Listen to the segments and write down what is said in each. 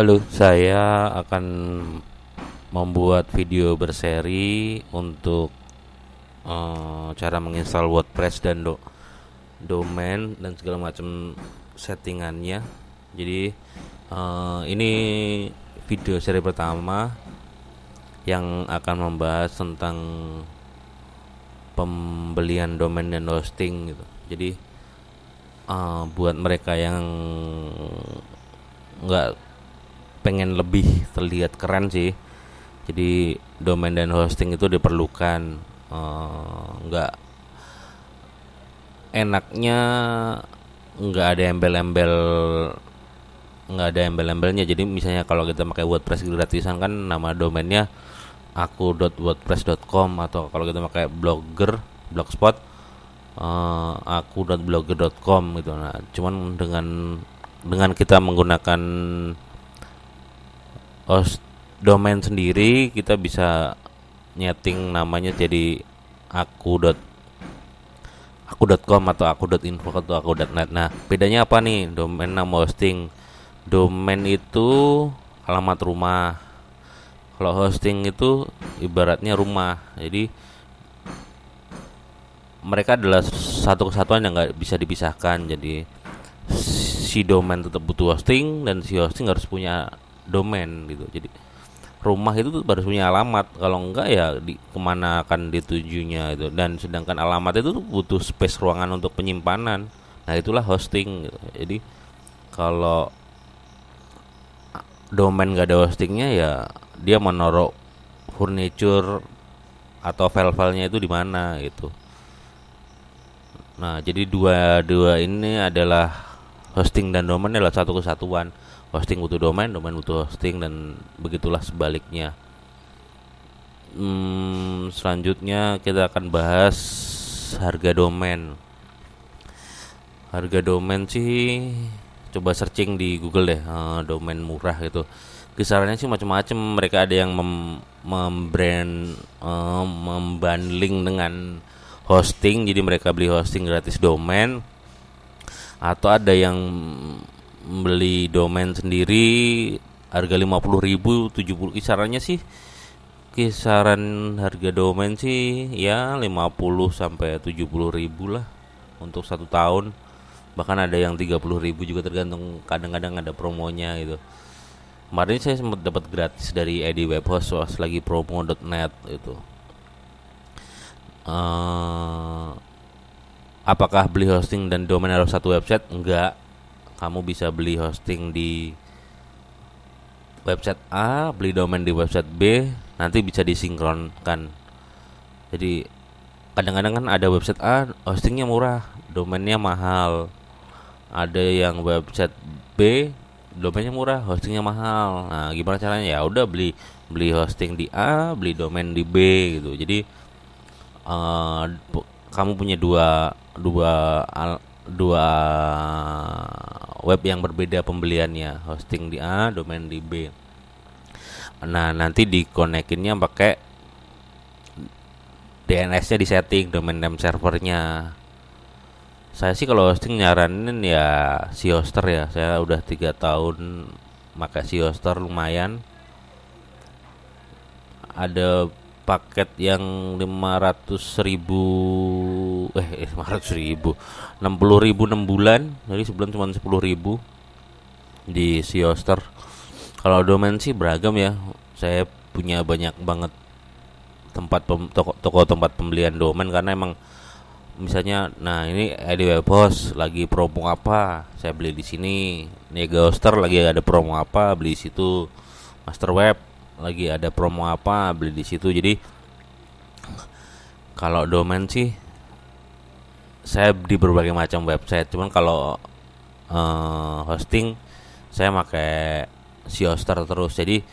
Halo, saya akan membuat video berseri untuk uh, cara menginstal WordPress dan do domain dan segala macam settingannya. Jadi uh, ini video seri pertama yang akan membahas tentang pembelian domain dan hosting gitu. Jadi uh, buat mereka yang nggak pengen lebih terlihat keren sih jadi domain dan hosting itu diperlukan eh, nggak uh, enaknya nggak ada embel-embel nggak ada embel-embelnya jadi misalnya kalau kita pakai WordPress gratisan kan nama domainnya aku.wordpress.com atau kalau kita pakai blogger blogspot uh, eh, aku.blogger.com gitu nah cuman dengan dengan kita menggunakan host domain sendiri kita bisa nyeting namanya jadi aku dot aku.com atau aku.info atau aku.net. Nah, bedanya apa nih domain nama hosting? Domain itu alamat rumah. Kalau hosting itu ibaratnya rumah. Jadi mereka adalah satu kesatuan yang nggak bisa dipisahkan. Jadi si domain tetap butuh hosting dan si hosting harus punya domain gitu jadi rumah itu tuh harus punya alamat kalau enggak ya di kemana akan ditujunya itu dan sedangkan alamat itu tuh butuh space ruangan untuk penyimpanan nah itulah hosting gitu. jadi kalau domain gak ada hostingnya ya dia menorok furniture atau file-filenya itu di mana gitu nah jadi dua dua ini adalah hosting dan domain adalah satu kesatuan hosting butuh domain domain butuh hosting dan begitulah sebaliknya hmm, selanjutnya kita akan bahas harga domain harga domain sih coba searching di Google deh eh, domain murah gitu kisarannya sih macam-macam mereka ada yang mem membrand uh, membundling dengan hosting jadi mereka beli hosting gratis domain atau ada yang beli domain sendiri harga 50.000 70 kisarannya sih kisaran harga domain sih ya 50 sampai 70.000 lah untuk satu tahun bahkan ada yang 30.000 juga tergantung kadang-kadang ada promonya gitu kemarin saya sempat dapat gratis dari Edi Webhost was lagi promo.net itu uh, apakah beli hosting dan domain harus satu website enggak kamu bisa beli hosting di website A, beli domain di website B, nanti bisa disinkronkan. Jadi kadang-kadang kan ada website A hostingnya murah, domainnya mahal. Ada yang website B domainnya murah, hostingnya mahal. Nah, gimana caranya? Ya udah beli beli hosting di A, beli domain di B gitu. Jadi uh, kamu punya dua dua dua web yang berbeda pembeliannya hosting di A domain di B nah nanti dikonekinnya pakai DNS-nya di setting domain name servernya saya sih kalau hosting nyaranin ya si hoster ya saya udah tiga tahun pakai si hoster lumayan ada paket yang 500 ribu eh 500 eh, seribu ribu enam puluh ribu enam bulan jadi sebulan cuma sepuluh ribu di Sioster kalau domain sih beragam ya saya punya banyak banget tempat pem, toko, toko tempat pembelian domain karena emang misalnya nah ini ada web Post lagi promo apa saya beli di sini Negoster lagi ada promo apa beli di situ Master Web lagi ada promo apa beli di situ jadi kalau domain sih saya di berbagai macam website cuman kalau uh, hosting saya pakai si Oster terus jadi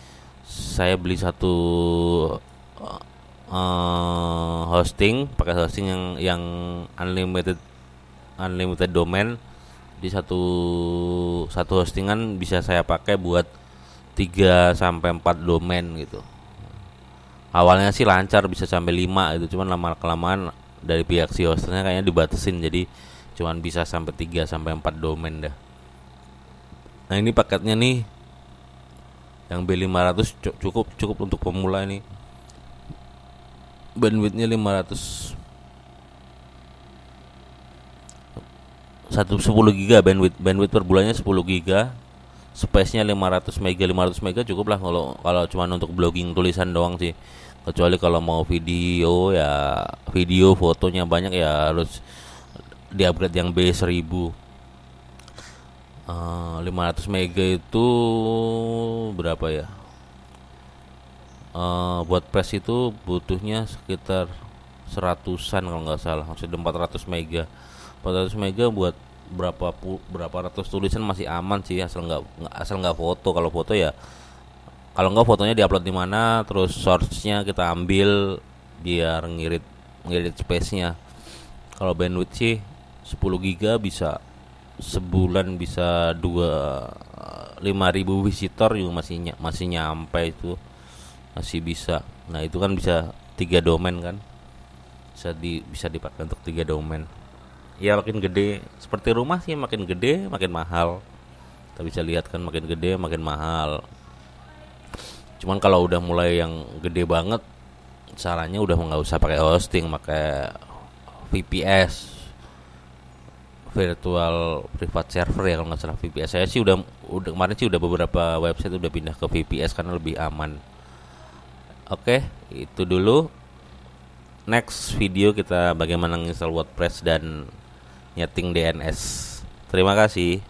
saya beli satu uh, hosting pakai hosting yang yang unlimited unlimited domain di satu satu hostingan bisa saya pakai buat 3 sampai 4 domain gitu awalnya sih lancar bisa sampai 5 itu cuman lama kelamaan dari pihak si hostnya kayaknya dibatasin jadi cuman bisa sampai 3 sampai 4 domain dah. Nah, ini paketnya nih yang B500 cukup cukup untuk pemula ini. Bandwidthnya 500 satu 10 giga bandwidth bandwidth per bulannya 10 giga space-nya 500 mega 500 mega cukup lah kalau kalau cuman untuk blogging tulisan doang sih kecuali kalau mau video ya video fotonya banyak ya harus di upgrade yang B 1000 500 eh, mega itu berapa ya eh, buat press itu butuhnya sekitar seratusan kalau nggak salah maksudnya 400 mega 400 mega buat berapa berapa ratus tulisan masih aman sih asal nggak asal nggak foto kalau foto ya kalau enggak fotonya diupload di mana terus source-nya kita ambil biar ngirit ngirit space-nya kalau bandwidth sih 10 giga bisa sebulan bisa dua lima ribu visitor juga masih ny masih nyampe itu masih bisa nah itu kan bisa tiga domain kan bisa di bisa dipakai untuk tiga domain ya makin gede seperti rumah sih makin gede makin mahal kita bisa lihat kan makin gede makin mahal cuman kalau udah mulai yang gede banget caranya udah nggak usah pakai hosting pakai VPS virtual private server ya kalau nggak salah VPS saya sih udah udah kemarin sih udah beberapa website udah pindah ke VPS karena lebih aman oke okay, itu dulu next video kita bagaimana install WordPress dan nyeting DNS terima kasih